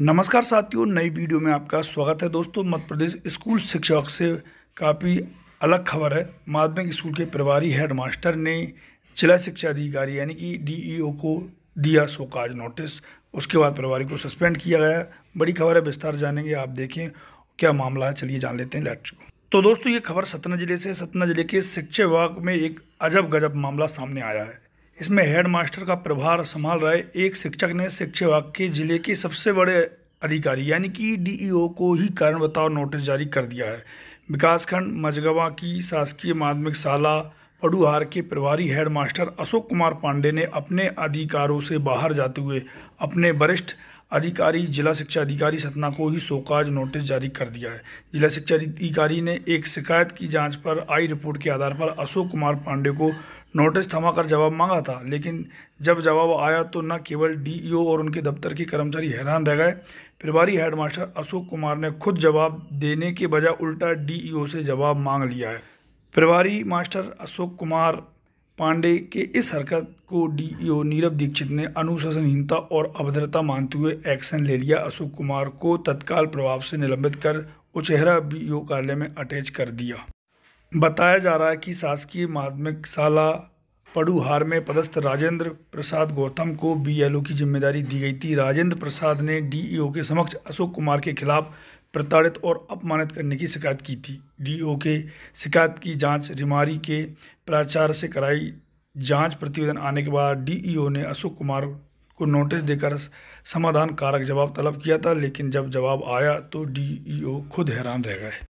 नमस्कार साथियों नई वीडियो में आपका स्वागत है दोस्तों मध्य प्रदेश स्कूल शिक्षक से काफ़ी अलग खबर है माध्यमिक स्कूल के प्रभारी हेडमास्टर ने जिला शिक्षा अधिकारी यानी कि डीईओ को दिया सोकाज नोटिस उसके बाद प्रभारी को सस्पेंड किया गया बड़ी खबर है विस्तार जानेंगे आप देखें क्या मामला है चलिए जान लेते हैं लेट्स तो दोस्तों ये खबर सतना जिले से सतना जिले के शिक्षा विभाग में एक अजब गजब मामला सामने आया है इसमें हेड मास्टर का प्रभार संभाल रहे एक शिक्षक ने शिक्षा विभाग के जिले के सबसे बड़े अधिकारी यानी कि डीईओ e को ही कारण बताओ नोटिस जारी कर दिया है विकासखंड मजगवा की शासकीय माध्यमिक शाला पडुहार के प्रभारी हेडमास्टर अशोक कुमार पांडे ने अपने अधिकारों से बाहर जाते हुए अपने वरिष्ठ अधिकारी जिला शिक्षा अधिकारी सतना को ही शोकाज नोटिस जारी कर दिया है जिला शिक्षा अधिकारी ने एक शिकायत की जांच पर आई रिपोर्ट के आधार पर अशोक कुमार पांडे को नोटिस थमा कर जवाब मांगा था लेकिन जब जवाब आया तो न केवल डीईओ और उनके दफ्तर के कर्मचारी हैरान रह गए प्रभारी हेडमास्टर अशोक कुमार ने खुद जवाब देने के बजाय उल्टा डी से जवाब मांग लिया है प्रभारी मास्टर अशोक कुमार पांडे के इस हरकत को डीईओ नीरव दीक्षित ने अनुशासनहीनता और अभद्रता मानते हुए एक्शन ले लिया अशोक कुमार को तत्काल प्रभाव से निलंबित कर उचहरा बीओ कार्यालय में अटैच कर दिया बताया जा रहा है कि शासकीय माध्यमिक शाला पड़ुहार में पदस्थ राजेंद्र प्रसाद गौतम को बीएलओ की जिम्मेदारी दी गई थी राजेंद्र प्रसाद ने डीईओ के समक्ष अशोक कुमार के खिलाफ प्रताड़ित और अपमानित करने की शिकायत की थी डीओ के शिकायत की जांच रिमारी के प्राचार्य से कराई जांच प्रतिवेदन आने के बाद डीईओ e ने अशोक कुमार को नोटिस देकर समाधान कारक जवाब तलब किया था लेकिन जब जवाब आया तो डीईओ e खुद हैरान रह गए